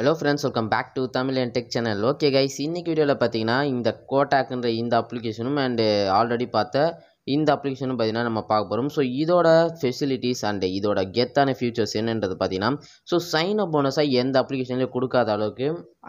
hello friends welcome back to Tamil and tech channel okay guys இன்றைக்கி வீடியோவில் பார்த்தீங்கன்னா இந்த கோட்டாக்குன்ற இந்த அப்ளிகேஷனும் அண்டு ஆல்ரெடி பார்த்த இந்த அப்ளிகேஷனும் பார்த்தீங்கன்னா நம்ம பார்க்க போகிறோம் ஸோ இதோட ஃபெசிலிட்டிஸ் அண்ட் இதோட கெத்தான ஃபியூச்சர்ஸ் என்னன்றது பார்த்தீங்கன்னா ஸோ சைன் அப் போனஸாக எந்த அப்ளிகேஷன்லேயும் கொடுக்காத அளவுக்கு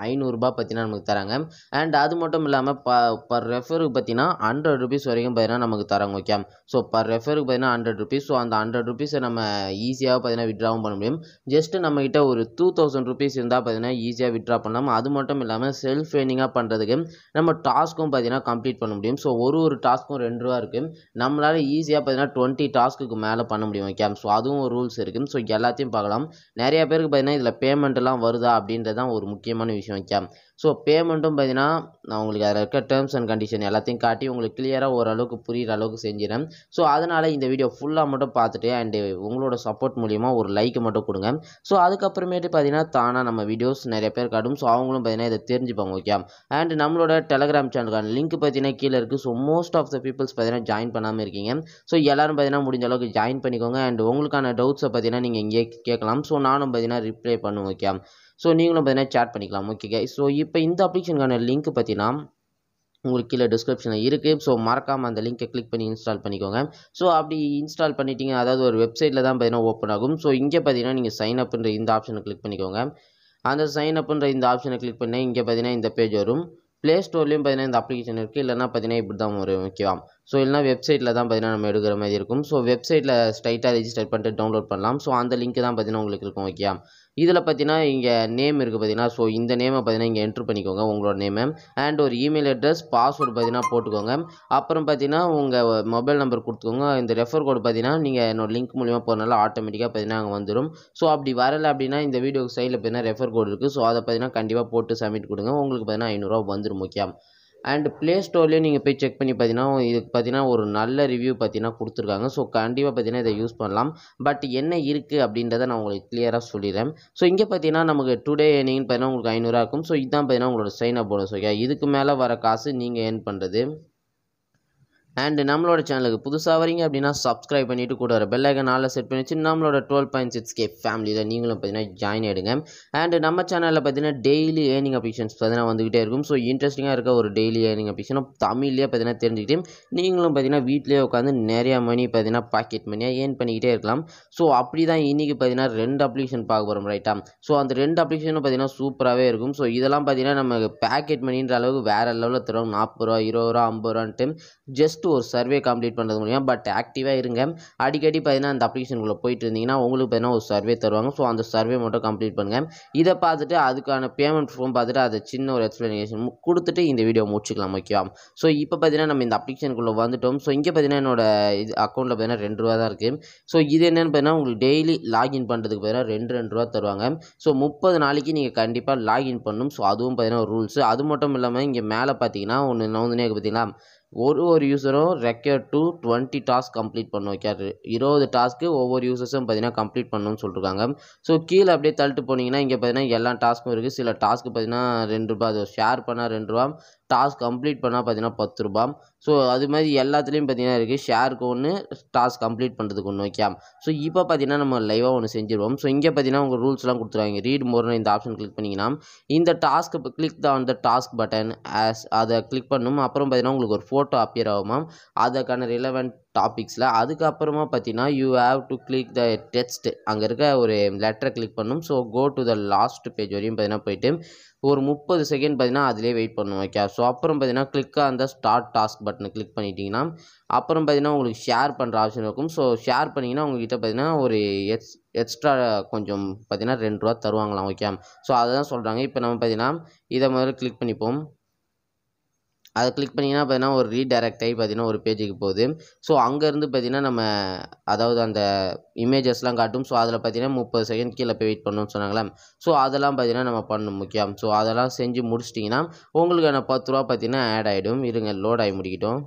ஐநூறுரூபா பார்த்தீங்கன்னா நமக்கு தராங்க அண்ட் அது மட்டும் இல்லாமல் ப பர் ரெஃபருக்கு பார்த்தீங்கன்னா ஹண்ட்ரட் ருபீஸ் வரைக்கும் பார்த்தீங்கன்னா நமக்கு தராங்க ஓகே ஸோ பர் ரெஃபருக்கு பார்த்தீங்கன்னா ஹண்ட்ரட் ருபீஸ் ஸோ அந்த ஹண்ட்ரட் ருபீஸை நம்ம ஈஸியாக பார்த்தீங்கன்னா விட்ராவும் பண்ண முடியும் ஜஸ்ட்டு நம்மக்கிட்ட ஒரு டூ தௌசண்ட் ருபீஸ் இருந்தால் பார்த்தீங்கன்னா ஈஸியாக விட்ரா பண்ணலாம் அது மட்டும் இல்லாமல் செல்ஃப் ஏர்னிங்காக பண்ணுறதுக்கு நம்ம டாஸ்க்கும் பார்த்தீங்கன்னா கம்ப்ளீட் பண்ண முடியும் ஸோ ஒரு ஒரு டாஸ்க்கும் ரெண்டு ரூபா இருக்குது நம்மளால் ஈஸியாக பார்த்தீங்கன்னா டுவெண்ட்டி டாஸ்க்குக்கு மேலே பண்ண முடியும் ஓகே ஸோ அதுவும் ஒரு ரூல்ஸ் இருக்குது ஸோ எல்லாத்தையும் பார்க்கலாம் நிறைய பேருக்கு பார்த்தீங்கன்னா இதில் பேமெண்ட்லாம் வருதா அப்படின்றது ஒரு முக்கியமான விஷயம் ஓகே ஸோ பேமெண்ட்டும் பார்த்தீங்கன்னா நான் உங்களுக்கு அதில் இருக்க டேர்ம்ஸ் அண்ட் கண்டிஷன் எல்லாத்தையும் காட்டி உங்களுக்கு கிளியராக ஓரளவுக்கு புரிகிற அளவுக்கு செஞ்சிடறேன் ஸோ அதனால் இந்த வீடியோ ஃபுல்லாக மட்டும் பார்த்துட்டு அண்டு உங்களோட சப்போர்ட் மூலியமாக ஒரு லைக் மட்டும் கொடுங்க ஸோ அதுக்கப்புறமேட்டு பார்த்தீங்கன்னா தானாக நம்ம வீடியோஸ் நிறைய பேர் காட்டும் ஸோ அவங்களும் பார்த்தீங்கன்னா இதை தெரிஞ்சுப்பாங்க ஓகே அண்ட் நம்மளோட டெலகிராம் சேனலுக்கான லிங்க் பார்த்தீங்கன்னா கீழே இருக்குது so most of the peoples பார்த்தீங்கன்னா ஜாயின் பண்ணாமல் இருக்கீங்க ஸோ எல்லோரும் பார்த்தீங்கன்னா முடிஞ்ச அளவுக்கு ஜாயின் பண்ணிக்கோங்க அண்ட் உங்களுக்கான டவுட்ஸை பார்த்தீங்கன்னா நீங்கள் இங்கே கேட்கலாம் ஸோ நானும் பார்த்தீங்கன்னா ரிப்ளை பண்ணுவோம் ஓகே ஸோ நீங்களும் பார்த்தீங்கன்னா சேட் பண்ணிக்கலாம் ஓகே ஸோ இப்போ இந்த அப்ளிகேஷனுக்கான லிங்க் பார்த்தீங்கன்னா உங்களுக்கு கீழே டிஸ்கிரிப்ஷனில் இருக்குது ஸோ மறக்காமல் அந்த லிங்க்கை கிளிக் பண்ணி இன்ஸ்டால் பண்ணிக்கோங்க ஸோ அப்படி இன்ஸ்டால் பண்ணிட்டீங்க அதாவது ஒரு வெப்சைட்டில் தான் பார்த்தீங்கன்னா ஓப்பன் ஆகும் ஸோ இங்கே பார்த்தீங்கன்னா நீங்கள் சைன் அப்ன்ற இந்த ஆப்ஷனை கிளிக் பண்ணிக்கோங்க அந்த சைன் அப்ன்ற இந்த ஆப்ஷனை கிளிக் பண்ணால் இங்கே பார்த்தீங்கன்னா இந்த பேஜ் வரும் ப்ளே ஸ்டோர்லேயும் பார்த்தீங்கன்னா இந்த அப்ளிகேஷன் இருக்குது இல்லைனா பார்த்தீங்கன்னா இப்படி தான் வரும் ஓகேவா ஸோ இல்லைனா வெப்சைட்டில் தான் பார்த்தீங்கன்னா நம்ம எடுக்கிற மாதிரி இருக்கும் ஸோ வெப்சைட்டில் ஸ்ட்ரைட்டாக ரிஜிஸ்டர் பண்ணிட்டு டவுன்லோட் பண்ணலாம் ஸோ அந்த லிங்க் தான் பார்த்தீங்கன்னா உங்களுக்கு இருக்கும் ஓகே இதில் பார்த்தீங்கன்னா இங்கே நேம் இருக்குது பார்த்தீங்கன்னா ஸோ இந்த நேமை பார்த்தீங்கன்னா இங்கே என்ட்ரு பண்ணிக்கோங்க உங்களோட நேமை அண்ட் ஒரு இமெயில் அட்ரஸ் பாஸ்வேர்டு பார்த்தீங்கன்னா போட்டுக்கோங்க அப்புறம் பார்த்தீங்கன்னா உங்கள் மொபைல் நம்பர் கொடுத்துக்கோங்க இந்த ரெஃபர் கோடு பார்த்தீங்கன்னா நீங்கள் என்னோட லிங்க் மூலிமா போகிறனால ஆட்டோமேட்டிக்காக பார்த்தீங்கன்னா அங்கே வந்துடும் ஸோ அப்படி வரலை அப்படின்னா இந்த வீடியோக்கு சைடில் பார்த்தீங்கன்னா ரெஃபர் கோடு இருக்குது ஸோ அதை பார்த்தீங்கன்னா கண்டிப்பாக போட்டு சப்மிட் கொடுங்க உங்களுக்கு பார்த்தீங்கன்னா ஐநூறுரூவா வந்துடும் முக்கியம் அண்டு ப்ளே ஸ்டோர்லேயே நீங்கள் போய் செக் பண்ணி பார்த்தீங்கன்னா இதுக்கு பார்த்தீங்கன்னா ஒரு நல்ல ரிவ்யூ பார்த்தீங்கன்னா கொடுத்துருக்காங்க ஸோ கண்டிப்பாக பார்த்தீங்கன்னா இதை யூஸ் பண்ணலாம் பட் என்ன இருக்குது அப்படின்றத நான் உங்களுக்கு கிளியராக சொல்லிடுறேன் ஸோ இங்கே பார்த்தீங்கன்னா நமக்கு டுடே ஏர்னிங்னு பார்த்தீங்கன்னா உங்களுக்கு ஐநூறுரூவா இருக்கும் ஸோ இதுதான் பார்த்தீங்கன்னா உங்களோட சைன் அப் போனஸ் ஓகே இதுக்கு மேலே வர காசு நீங்கள் ஏர்ன் பண்ணுறது அண்டு நம்மளோட சேனலுக்கு புதுசாக வரீங்க அப்படின்னா சப்ஸ்கிரைப் பண்ணிட்டு கூட வர பெல்லைக்கன் நாளில் செட் பண்ணி வச்சு நம்மளோட டுவெல் பாயிண்ட் சிக்ஸ் கே ஃபேமிலியில் நீங்களும் பார்த்தீங்கன்னா ஜாயின் ஆயிடுங்க அண்டு நம்ம சேனலில் பார்த்தீங்கன்னா டெய்லி ஏர்னிங் அப்ளிகேஷன்ஸ் பார்த்தீங்கன்னா வந்துகிட்டே இருக்கும் ஸோ இன்ட்ரெஸ்டிங்காக இருக்க ஒரு டெய்லி ஏர்னிங் அப்ளிகேஷனும் தமிழ்லேயே பார்த்தீங்கன்னா தெரிஞ்சுக்கிட்டு நீங்களும் பார்த்தீங்கன்னா வீட்லேயே உட்காந்து நிறையா மணி பார்த்தீங்கன்னா பாக்கெட் மணியாக ஏர்ன் பண்ணிக்கிட்டே இருக்கலாம் ஸோ அப்படி தான் இன்றைக்கி பார்த்தீங்கன்னா ரெண்டு அப்ளிகேஷன் பார்க்க போகிறோம் ரைட்டா ஸோ அந்த ரெண்டு அப்ளிகேஷனும் பார்த்தீங்கன்னா சூப்பராகவே இருக்கும் ஸோ இதெல்லாம் பார்த்தீங்கன்னா நம்ம பேக்கெட் மணின்ற அளவுக்கு வேறு லெவலில் தரும் நாற்பது ரூபா இருபது ரூபா ஐம்பது ரூபான்ட்டு ஜஸ்ட் ஜஸ்ட் ஒரு சர்வே கம்ப்ளீட் பண்ணுறது மூலியம் பட் ஆக்டிவாக இருங்க அடிக்கடி பார்த்தீங்கன்னா அந்த அப்ளிகேஷனுக்குள்ளே போயிட்டு இருந்தீங்கன்னா உங்களுக்கு பார்த்தீங்கன்னா ஒரு சர்வே தருவாங்க ஸோ அந்த சர்வே மட்டும் கம்ப்ளீட் பண்ணுங்கள் இதை பார்த்துட்டு அதுக்கான பேமெண்ட் ஃபார்ம் பார்த்துட்டு அதை சின்ன ஒரு எக்ஸ்ப்ளனேஷன் கொடுத்துட்டு இந்த வீடியோ முடிச்சுக்கலாம் ஓகேவா ஸோ இப்போ பார்த்தீங்கன்னா நம்ம இந்த அப்ளிகேஷனுக்குள்ளே வந்துட்டோம் ஸோ இங்கே பார்த்தீங்கன்னா என்னோட இது அக்கௌண்ட்டில் பார்த்தீங்கன்னா ரெண்டு ரூபா தான் இருக்குது ஸோ இது என்னென்னு பார்த்தீங்கன்னா உங்களுக்கு டெய்லி லாகின் பண்ணுறதுக்கு பார்த்தீங்கன்னா ரெண்டு ரெண்டு ரூபா தருவாங்க ஸோ முப்பது நாளைக்கு நீங்கள் கண்டிப்பாக லாகின் பண்ணணும் ஸோ அதுவும் பார்த்தீங்கன்னா ஒரு ரூல்ஸ் அது மட்டும் இல்லாமல் இங்கே மேலே பார்த்தீங்கன்னா ஒன்று நோந்தினே வந்து பார்த்தீங்களா ஒரு ஒரு யூஸரும் ரெக்கர் டூ டுவெண்ட்டி டாஸ்க் கம்ப்ளீட் பண்ணும் ஓகே இருபது டாஸ்க்கு ஒவ்வொரு யூசர்ஸும் பார்த்தீங்கன்னா கம்ப்ளீட் பண்ணணும்னு சொல்லிருக்காங்க ஸோ கீழே அப்படியே தள்ளிட்டு போனீங்கன்னா இங்கே பார்த்தீங்கன்னா எல்லா டாஸ்க்கும் இருக்குது சில டாஸ்க்கு பார்த்தீங்கன்னா ரெண்டு ரூபா அது ஷேர் பண்ணால் ரெண்டு ரூபா டாஸ்க் கம்ப்ளீட் பண்ணால் பார்த்தீங்கன்னா பத்து ரூபாய் ஸோ அது மாதிரி எல்லாத்துலேயும் பார்த்தீங்கன்னா இருக்குது ஷேருக்கு ஒன்று டாஸ்க் கம்ப்ளீட் பண்ணுறதுக்கு ஒன்று ஓகே ஸோ இப்போ பார்த்தீங்கன்னா நம்ம லைவாக ஒன்று செஞ்சுருவோம் ஸோ இங்கே பார்த்தீங்கன்னா உங்கள் ரூல்ஸ்லாம் கொடுத்துருவாங்க ரீட் மோர்னு இந்த ஆப்ஷன் கிளிக் பண்ணிங்கன்னா இந்த டாஸ்க் கிளிக் தான் அந்த டாஸ்க் பட்டன் ஆஸ் அதை கிளிக் பண்ணும் அப்புறம் பார்த்தீங்கன்னா உங்களுக்கு ஒரு ஃபோட்டோ அப்பியர் ஆகுமா அதுக்கான ரிலவெண்ட் டாபிக்ஸில் அதுக்கப்புறமா பார்த்தீங்கன்னா you have to click the test அங்கே இருக்க ஒரு லெட்டரை கிளிக் பண்ணும் so go to the last page வரையும் பார்த்தீங்கன்னா போயிட்டு ஒரு முப்பது செகண்ட் பார்த்தீங்கன்னா அதிலே வெயிட் பண்ணுவோம் ஓகே ஸோ அப்புறம் பார்த்தீங்கன்னா கிளிக் அந்த ஸ்டார்ட் டாஸ்க் பட்டனை கிளிக் பண்ணிட்டீங்கன்னா அப்புறம் பார்த்தீங்கன்னா உங்களுக்கு ஷேர் பண்ணுற ஆப்ஷன் இருக்கும் ஸோ ஷேர் பண்ணிங்கன்னா உங்கள்கிட்ட பார்த்தீங்கன்னா ஒரு எக்ஸ் எக்ஸ்ட்ரா கொஞ்சம் பார்த்தீங்கன்னா ரெண்டு ரூபா தருவாங்களாம் ஓகே ஸோ அதை தான் சொல்கிறாங்க இப்போ நம்ம பார்த்தீங்கன்னா இதை முதல்ல கிளிக் பண்ணிப்போம் அதை கிளிக் பண்ணிங்கன்னா பார்த்தீங்கன்னா ஒரு ரீடைரக்ட் ஆகி பார்த்தீங்கன்னா ஒரு பேஜுக்கு போகுது ஸோ அங்கேருந்து பார்த்தீங்கன்னா நம்ம அதாவது அந்த இமேஜஸ்லாம் காட்டும் ஸோ அதில் பார்த்தீங்கன்னா முப்பது செகண்ட் கீழே போய் வெயிட் பண்ணணும்னு சொன்னாங்களே ஸோ அதெல்லாம் பார்த்தீங்கன்னா நம்ம பண்ணணும் முக்கியம் ஸோ அதெல்லாம் செஞ்சு முடிச்சிட்டிங்கன்னா உங்களுக்கான பத்து ரூபா பார்த்தீங்கன்னா ஆட் ஆகிடும் இருங்க லோட் ஆகி முடிக்கட்டும்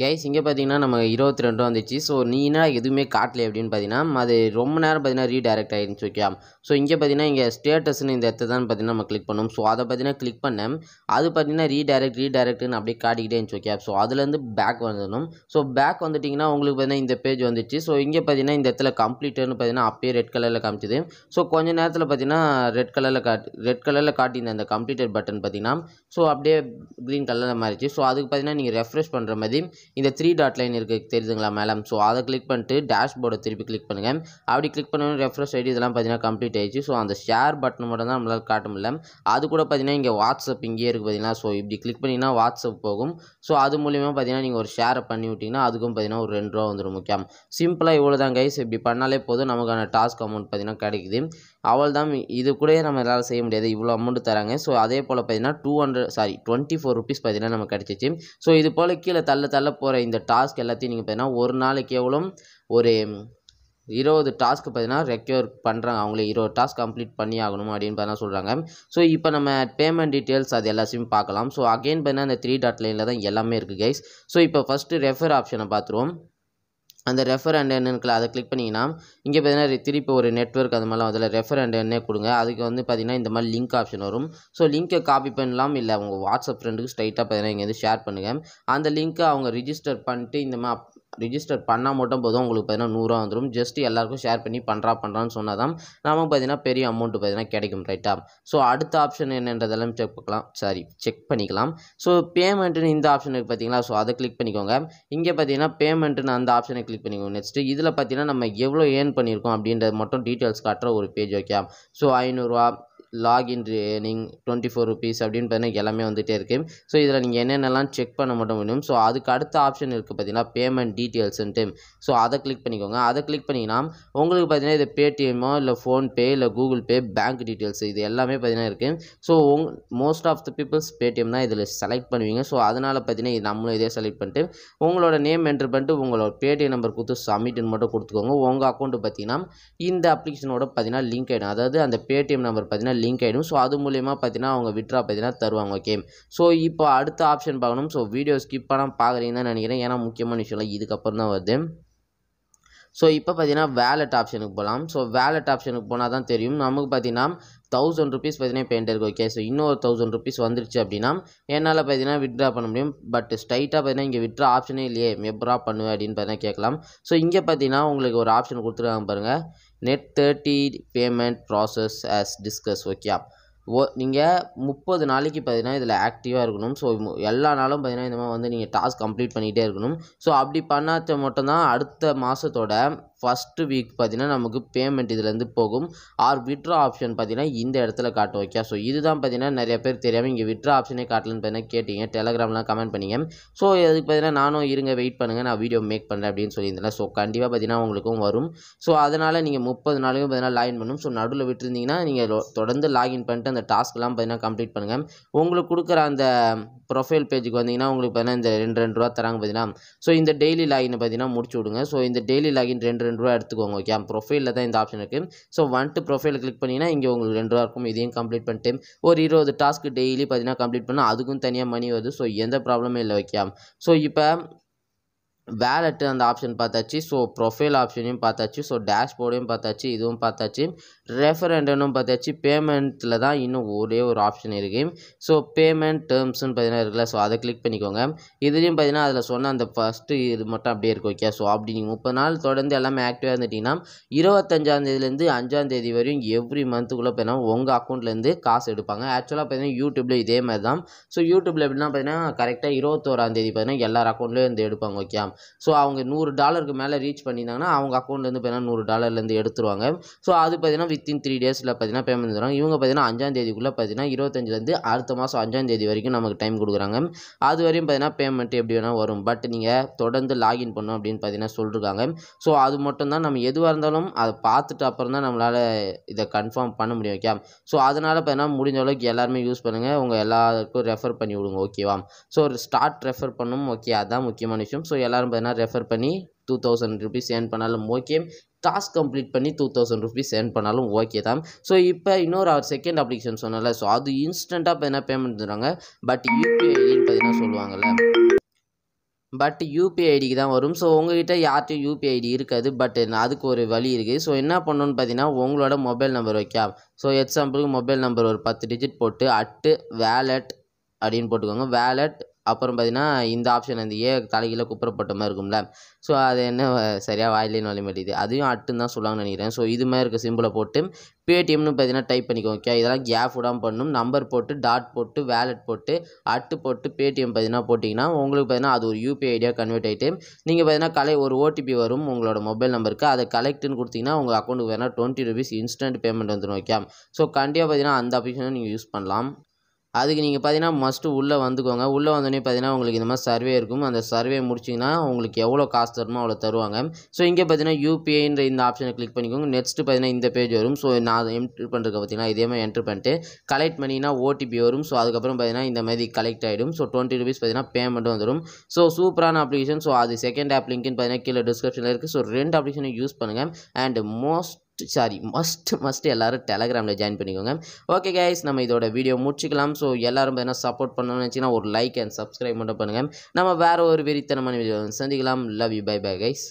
கைஸ் இங்கே பார்த்தீங்கன்னா நம்ம இருபத்தி ரெண்டும் வந்துச்சு ஸோ நீனா எதுவுமே காட்டலை அப்படின்னு பார்த்தீங்கன்னா அது ரொம்ப நேரம் பார்த்தீங்கன்னா ரீடைரக்ட் ஆகிருந்துச்சு ஓகே ஸோ இங்கே பார்த்தீங்கன்னா இங்கே ஸ்டேட்டஸ்னு இந்த இடத்த தான் பார்த்தீங்கன்னா நம்ம கிளிக் பண்ணோம் ஸோ அதை பார்த்தீங்கன்னா கிளிக் பண்ணேன் அது பார்த்தீங்கன்னா ரீடைரக்ட் ரீடைரக்ட்னு அப்படியே காட்டிக்கிட்டே இருந்துச்சு ஓகே ஸோ அதுலேருந்து பேக் வந்துடணும் ஸோ பேக் வந்துட்டிங்கன்னா உங்களுக்கு பார்த்தீங்கன்னா இந்த பேஜ் வந்துச்சு ஸோ இங்கே பார்த்தீங்கன்னா இந்த இடத்துல கம்ப்ளீட்டுன்னு பார்த்தீங்கன்னா அப்பயே ரெட் கலரில் காமிச்சிது ஸோ கொஞ்சம் நேரத்தில் பார்த்தீங்கன்னா ரெட் கலரில் காட்டி ரெட் கலரில் காட்டியிருந்த அந்த கம்ப்ளீட்டட் பட்டன் பார்த்தீங்கன்னா ஸோ அப்படியே க்ரீன் கலரில் மாறிச்சு ஸோ அதுக்கு பார்த்தீங்கன்னா நீங்கள் ரெஃப்ரெஷ் பண்ணுற மாதிரி இந்த த்ரீ டாட் லைன் இருக்குது தெரியுதுங்களா மேடம் ஸோ அதை கிளிக் பண்ணிட்டு டேஷ்போர்டை திருப்பி கிளிக் பண்ணுங்கள் அப்படி கிளிக் பண்ணணும் ரெஃப்ரெஷ் ஐடி இதெல்லாம் பார்த்தீங்கன்னா கம்ப்ளீட் ஆயிடுச்சு ஸோ அந்த ஷேர் பட்டன் மட்டும் தான் நம்மளால் காட்ட முடியல அது கூட பார்த்தீங்கன்னா இங்கே வாட்ஸ்அப் இங்கேயே இருக்குது பார்த்தீங்கன்னா ஸோ இப்படி கிளிக் பண்ணிங்கன்னா வாட்ஸ்அப் போகும் ஸோ அது மூலியமாக பார்த்தீங்கன்னா நீங்கள் ஒரு ஷேரை பண்ணி விட்டிங்கன்னா அதுக்கும் பார்த்தீங்கன்னா ஒரு ரெண்டு ரூபா வந்துடும் முக்கியம் சிம்பிளாக இவ்வளோ தான் கைஸ் இப்படி பண்ணாலே போதும் நமக்கான டாஸ்க் அமௌண்ட் பார்த்தீங்கன்னா கிடைக்குது அவள் தான் இது கூட நம்ம எதாவது செய்ய முடியாது இவ்வளோ அமௌண்ட் தராங்க ஸோ அதே போல் பார்த்தீங்கன்னா two hundred sorry twenty four rupees பார்த்தீங்கன்னா நம்ம கிடச்சிச்சு ஸோ இது போல் கீழே தள்ள தள்ள தள்ள போகிற இந்த டாஸ்க் எல்லாத்தையும் நீங்கள் பார்த்தீங்கன்னா ஒரு நாளைக்கு எவ்வளோ ஒரு இருபது டாஸ்க்கு பார்த்தீங்கன்னா ரெக்யூர் பண்ணுறாங்க அவங்களே இருபது டாஸ்க் கம்ப்ளீட் பண்ணி ஆகணும் அப்படின்னு பார்த்தா சொல்கிறாங்க ஸோ இப்போ நம்ம பேமெண்ட் டீட்டெயில்ஸ் அது எல்லாத்தையும் பார்க்கலாம் ஸோ அகெயின் பார்த்தீங்கன்னா அந்த த்ரீ டாட் லைனில் தான் எல்லாமே இருக்குது கைஸ் ஸோ இப்போ ஃபஸ்ட்டு ரெஃபர் ஆப்ஷனை பார்த்துருவோம் அந்த ரெஃபர் அண்ட் என்னன்னு அதை கிளிக் பண்ணிங்கன்னா இங்கே பார்த்தீங்கன்னா திருப்பி ஒரு நெட்ஒர்க் அது மாதிரிலாம் அதில் ரெஃபர் அண்ட் என்ன கொடுங்க அதுக்கு வந்து பார்த்தீங்கன்னா இந்த மாதிரி லிங்க் ஆப்ஷன் வரும் ஸோ லிங்க்கை காப்பி பண்ணலாம் இல்லை உங்கள் வாட்ஸ்அப் ஃப்ரெண்டுக்கு ஸ்ட்ரைட்டாக பார்த்தீங்கன்னா இங்கே வந்து ஷேர் பண்ணுங்கள் அந்த லிங்க்கை அவங்க ரிஜிஸ்டர் பண்ணிட்டு இந்த மாதிரி ரிஜிஸ்டர் பண்ணால் மட்டும் போதும் உங்களுக்கு பார்த்தீங்கன்னா நூறுரூவா வந்துடும் ஜஸ்ட் எல்லாருக்கும் ஷேர் பண்ணி பண்ணுறா பண்ணுறான்னு சொன்னால் தான் நமக்கு பார்த்தீங்கன்னா பெரிய அமௌண்ட் பார்த்தீங்கன்னா கிடைக்கும் ரைட்டாக ஸோ அடுத்த ஆப்ஷன் என்னன்றதெல்லாம் செக் பண்ணலாம் சாரி செக் பண்ணிக்கலாம் ஸோ பேமெண்ட்டுன்னு இந்த ஆப்ஷனுக்கு பார்த்தீங்களா ஸோ அதை கிளிக் பண்ணிக்கோங்க இங்கே பார்த்தீங்கன்னா பேமெண்ட்டுன்னு அந்த ஆப்ஷனை கிளிக் பண்ணிக்கோங்க நெக்ஸ்ட்டு இதில் பார்த்தீங்கன்னா நம்ம எவ்வளோ ஏர்ன் பண்ணியிருக்கோம் அப்படின்றது மட்டும் டீட்டெயில்ஸ் காட்டுற ஒரு பேஜ் ஓகே ஸோ ஐநூறுரூவா login training twenty four rupees அப்படின்னு பார்த்தீங்கன்னா எல்லாமே வந்துகிட்டே இருக்குது ஸோ இதில் நீங்கள் என்னென்னலாம் செக் பண்ண மாட்ட முடியும் ஸோ அதுக்கு அடுத்த ஆப்ஷன் இருக்குது பார்த்தீங்கன்னா பேமெண்ட் டீட்டெயில்ஸ்ன்ட்டு ஸோ அதை கிளிக் பண்ணிக்கோங்க அதை கிளிக் பண்ணிங்கன்னா உங்களுக்கு பார்த்தீங்கன்னா இது பேடிஎம்மோ இல்லை ஃபோன்பே இல்லை கூகுள் பே பேங்க் டீட்டெயில்ஸ் இது எல்லாமே பார்த்தீங்கன்னா இருக்குது ஸோ உங் most of the peoples Paytm தான் இதில் செலக்ட் பண்ணுவீங்க ஸோ அதனால் பார்த்தீங்கன்னா இது நம்மளும் இதே செலக்ட் பண்ணிட்டு உங்களோட நேம் என்ட்ரு பண்ணிட்டு உங்களோட பேடிஎம் நம்பர் கொடுத்து சப்மிட்னு மட்டும் கொடுத்துக்கோங்க உங்கள் அக்கௌண்ட்டு பார்த்தீங்கன்னா இந்த அப்ளிகேஷனோட பார்த்தீங்கன்னா லிங்க் ஆகிடும் அதாவது அந்த பேடிஎம் நம்பர் பார்த்தீங்கன்னா லிங்க் ஆகிடும் ஸோ அது மூலிமா பார்த்தீங்கன்னா அவங்க விட்ரா பார்த்தீங்கன்னா தருவாங்க ஓகே ஸோ இப்போ அடுத்த ஆப்ஷன் பார்க்கணும் ஸோ வீடியோ ஸ்கிப் பண்ணால் பார்க்குறீங்கன்னு நினைக்கிறேன் ஏன்னா முக்கியமான விஷயம்லாம் இதுக்கப்புறம் தான் வருது ஸோ இப்போ பார்த்தீங்கன்னா வேலட் ஆப்ஷனுக்கு போகலாம் ஸோ வேலட் ஆப்ஷனுக்கு போனால் தான் தெரியும் நமக்கு பார்த்தீங்கன்னா தௌசண்ட் ருபீஸ் பார்த்தீங்கன்னா பெயிண்ட் இருக்குது ஓகே ஸோ இன்னொரு தௌசண்ட் ருபீஸ் வந்துருச்சு அப்படின்னா என்னால் பார்த்தீங்கன்னா விட்ரா பண்ண முடியும் பட் ஸ்ட்ரைட்டாக பார்த்தீங்கன்னா இங்கே விட்ரா ஆப்ஷனே இல்லையே எப்படா பண்ணுவேன் அப்படின்னு பார்த்தீங்கன்னா கேட்கலாம் ஸோ இங்கே பார்த்தீங்கன்னா உங்களுக்கு ஒரு ஆப்ஷன் கொடுத்துருக்காங்க பாருங்கள் net thirty payment process as discuss okay ஓ நீங்கள் முப்பது நாளைக்கு பார்த்தீங்கன்னா இதில் ஆக்டிவாக இருக்கணும் ஸோ எல்லா நாளும் பார்த்தீங்கன்னா இந்த மாதிரி வந்து நீங்கள் டாஸ்க் கம்ப்ளீட் பண்ணிகிட்டே இருக்கணும் ஸோ அப்படி பண்ணாத மட்டும்தான் அடுத்த மாதத்தோட ஃபஸ்ட்டு வீக் பார்த்திங்கன்னா நமக்கு பேமெண்ட் இதுலேருந்து போகும் ஆர் விட்ரா ஆப்ஷன் பார்த்தீங்கன்னா இந்த இடத்துல காட்டும் ஓகே ஸோ இதுதான் பார்த்தீங்கன்னா நிறைய பேர் தெரியாமல் இங்கே விட்ரா ஆப்ஷனே காட்டலன்னு பார்த்தீங்கன்னா கேட்டிங்க டெலகிராம்லாம் கமெண்ட் பண்ணிங்க ஸோ அதுக்கு பார்த்தீங்கன்னா நானும் இருங்க வெயிட் பண்ணுங்கள் நான் வீடியோ மேக் பண்ணுறேன் அப்படின்னு சொல்லியிருந்தேன் ஸோ கண்டிப்பாக பார்த்தீங்கன்னா உங்களுக்கும் வரும் ஸோ அதனால் நீங்கள் முப்பது நாளுக்கும் பார்த்தீங்கன்னா லாகின் பண்ணும் ஸோ நடுவில் விட்டுருந்தீங்கன்னா நீங்கள் தொடர்ந்து லாகின் பண்ணிட்டு அந்த டாஸ்க்லாம் பார்த்தீங்கன்னா கம்ப்ளீட் பண்ணுங்கள் உங்களுக்கு கொடுக்குற அந்த ப்ரொஃபைல் பேஜுக்கு வந்தீங்கன்னா உங்களுக்கு பார்த்தீங்கன்னா இந்த ரெண்டு ரெண்டு ரூபா தராங்க பார்த்தீங்கன்னா ஸோ இந்த டெய்லி லாகின் பார்த்தீங்கன்னா முடிச்சு விடுங்க ஸோ இந்த டெய்லி லாகின் ரெண்டு ரெண்டு ரூபா எடுத்துக்கோங்க ஓகே ப்ரொஃபைலில் தான் இந்த ஆப்ஷன் இருக்குது ஸோ வந்துட்டு ப்ரொஃபைல் கிளிக் பண்ணிங்கன்னா இங்கே உங்களுக்கு ரெண்டு ரூபா இருக்கும் இதையும் கம்ப்ளீட் பண்ணிட்டு ஒரு இருபது டாஸ்க்கு டெய்லி பார்த்தீங்கன்னா கம்ப்ளீட் பண்ணால் அதுக்கும் தனியாக மணி வருது ஸோ எந்த ப்ராப்ளமே இல்லை ஓகே ஸோ இப்போ வேலெட்டு அந்த ஆப்ஷன் பார்த்தாச்சு ஸோ ப்ரொஃபைல் ஆப்ஷனையும் பார்த்தாச்சு ஸோ டேஷ்போர்டையும் பார்த்தாச்சு இதுவும் பார்த்தாச்சு ரெஃபரண்டனும் பார்த்தாச்சு பேமெண்ட்டில் தான் இன்னும் ஒரே ஒரு ஆப்ஷன் இருக்குது ஸோ பேமெண்ட் டேர்ம்ஸ்னு பார்த்தீங்கன்னா இருக்குல்ல ஸோ அதை கிளிக் பண்ணிக்கோங்க இதுலேயும் பார்த்தீங்கன்னா அதில் சொன்ன அந்த ஃபஸ்ட்டு இது மட்டும் அப்படியே இருக்கும் ஓகே ஸோ அப்படி நீங்கள் முப்பது நாள் தொடர்ந்து எல்லாமே ஆக்டிவாக இருந்துட்டிங்கன்னா இருபத்தஞ்சாந்தேதிலேருந்து அஞ்சாந்தேதி வரையும் எவ்ரி மந்த்துக்குள்ளே பார்த்தீங்கன்னா உங்கள் அக்கௌண்ட்லேருந்து காசு எடுப்பாங்க ஆக்சுவலாக பார்த்தீங்கன்னா யூடியூப்பில் இதே மாதிரி தான் ஸோ யூடியூப்பில் எப்படின்னா பார்த்தீங்கன்னா கரெக்டாக இருபத்தோராந்தேதி பார்த்தீங்கன்னா எல்லார் அக்கௌண்ட்லேயும் இருந்து எடுப்பாங்க ஓகே ஸோ அவங்க நூறு டாலருக்கு மேலே ரீச் பண்ணியிருந்தாங்கன்னா அவங்க அக்கௌண்ட்லேருந்து பார்த்தீங்கன்னா நூறு டாலர்லேருந்து எடுத்துருவாங்க ஸோ அது பார்த்தீங்கன்னா வித்தின் த்ரீ டேஸில் பார்த்தீங்கன்னா பேமெண்ட் தருவாங்க இவங்க பார்த்தீங்கன்னா அஞ்சாம் தேதிக்குள்ளே பார்த்தீங்கன்னா இருபத்தஞ்சிலேருந்து அடுத்த மாதம் அஞ்சாம் தேதி வரைக்கும் நமக்கு டைம் கொடுக்குறாங்க அது வரையும் பார்த்தீங்கன்னா பேமெண்ட் எப்படி வேணால் வரும் பட் நீங்கள் தொடர்ந்து லாகின் பண்ணும் அப்படின்னு பார்த்தீங்கன்னா சொல்லிருக்காங்க ஸோ அது மட்டும் தான் நம்ம எதுவாக இருந்தாலும் அதை பார்த்துட்டு அப்புறம் தான் நம்மளால் இதை கன்ஃபார்ம் பண்ண முடியும் ஓகே ஸோ அதனால் பார்த்தீங்கன்னா முடிஞ்ச அளவுக்கு எல்லாருமே யூஸ் பண்ணுங்கள் உங்கள் எல்லாருக்கும் ரெஃபர் பண்ணி விடுங்க ஓகேவா ஸோ ஒரு ஸ்டார்ட் ரெஃபர் பண்ணும் ஓகே அதுதான் முக்கியமான விஷயம் ஸோ எல்லோரும் பார்த்தீங்கன்னா ரெஃபர் பண்ணி டூ தௌசண்ட் ருபீஸ் ஏர்ன் பண்ணாலும் ஓகே டாஸ்க் கம்ப்ளீட் பண்ணி டூ தௌசண்ட் ருபீஸ் ஏர்ன் பண்ணாலும் ஓகே தான் ஸோ இப்போ இன்னொரு அவர் செகண்ட் அப்ளிகேஷன் சொன்னால ஸோ அது இன்ஸ்டண்ட்டாக இப்போ என்ன பேமெண்ட் தராங்க பட் யூபிஐ ஐடின்னு பார்த்தீங்கன்னா சொல்லுவாங்கள்ல பட் யூபிஐ ஐடிக்கு தான் வரும் ஸோ உங்ககிட்ட யார்ட்டும் யூபிஐ ஐடி இருக்காது பட் அதுக்கு ஒரு வழி இருக்குது ஸோ என்ன பண்ணணும்னு பார்த்தீங்கன்னா உங்களோட மொபைல் நம்பர் வைக்கா ஸோ எக்ஸாம்பிளுக்கு மொபைல் நம்பர் ஒரு பத்து டிஜிட் போட்டு அட்டு வேலட் அப்படின்னு போட்டுக்கோங்க வேலட் அப்புறம் பார்த்தீங்கன்னா இந்த ஆப்ஷன் வந்து ஏ தலைகீழ குப்புற போட்ட மாதிரி இருக்கும்ல ஸோ அது என்ன சரியாக வாயிலே நுழைய மாட்டேது அதையும் அட்டுன்னு தான் சொல்லுவாங்கன்னு நினைக்கிறேன் ஸோ இது மாதிரி இருக்க சிம்பிளை போட்டு பேடிஎம்னு பார்த்தீங்கன்னா டைப் பண்ணிக்கோங்க ஓகே இதெல்லாம் கேப் விடாமல் பண்ணணும் நம்பர் போட்டு டாட் போட்டு வேலட் போட்டு அட்டு போட்டு பேடிஎம் பார்த்தீங்கன்னா போட்டிங்கன்னா உங்களுக்கு பார்த்தீங்கன்னா அது ஒரு யூபிஐ ஐடியா கன்வெர்ட் ஆகிட்டு நீங்கள் பார்த்தீங்கன்னா கலை ஒரு ஓடிபி வரும் உங்களோட மொபைல் நம்பருக்கு அதை கலெக்ட்னு கொடுத்தீங்கன்னா உங்கள் அக்கௌண்ட்டுக்கு வேணால் டுவெண்ட்டி ருபீஸ் இன்ஸ்டன்ட் பேமெண்ட் வந்துடும் ஓகே ஸோ கண்டிப்பாக பார்த்தீங்கன்னா அந்த ஆப்ஷனை நீங்கள் யூஸ் பண்ணலாம் அதுக்கு நீங்கள் பார்த்தீங்கன்னா மஸ்ட்டு உள்ளே வந்துக்கோங்க உள்ளே வந்தோடனே பார்த்தீங்கன்னா உங்களுக்கு இந்த மாதிரி சர்வே இருக்கும் அந்த சர்வே முடிச்சிங்கன்னா உங்களுக்கு எவ்வளோ காசு தருமோ அவ்வளோ தருவாங்க ஸோ இங்கே பார்த்தீங்கன்னா யூபிஐன்ற இந்த ஆப்ஷனை கிளிக் பண்ணிக்கோங்க நெக்ஸ்ட்டு பார்த்தீங்கன்னா இந்த பேஜ் வரும் ஸோ நான் என்ட்ரு பண்ணுறது பார்த்தீங்கன்னா இதே மாதிரி என்ட்ரு பண்ணிட்டு கலெக்ட் பண்ணினா ஓடிபி வரும் ஸோ அதுக்கப்புறம் பார்த்தீங்கன்னா இந்த மாதிரி கலெக்ட் ஆகிடும் ஸோ டுவெண்ட்டி ருபீஸ் பார்த்தீங்கன்னா பேமெண்ட் வந்துடும் ஸோ சூப்பரான அப்ளிகேஷன் ஸோ அது செகண்ட் ஆப் லிங்க்னு பார்த்தீங்கன்னா கீழே டிஸ்கிரிப்ஷனில் இருக்குது ஸோ ரெண்டு அப்ளிகேஷனை யூஸ் பண்ணுங்கள் and most sorry must must எல்லோரும் டெலகிராமில் ஜாயின் பண்ணிக்கோங்க ஓகே கைஸ் நம்ம இதோட வீடியோ முடிச்சுக்கலாம் ஸோ எல்லோரும் எதனா சப்போர்ட் பண்ணணும்னு நினச்சிங்கன்னா ஒரு லைக் அண்ட் சப்ஸ்கிரைப் மட்டும் பண்ணுங்கள் நம்ம வேறு ஒரு விரித்தனமான வீடியோ சந்திக்கலாம் love you bye bye guys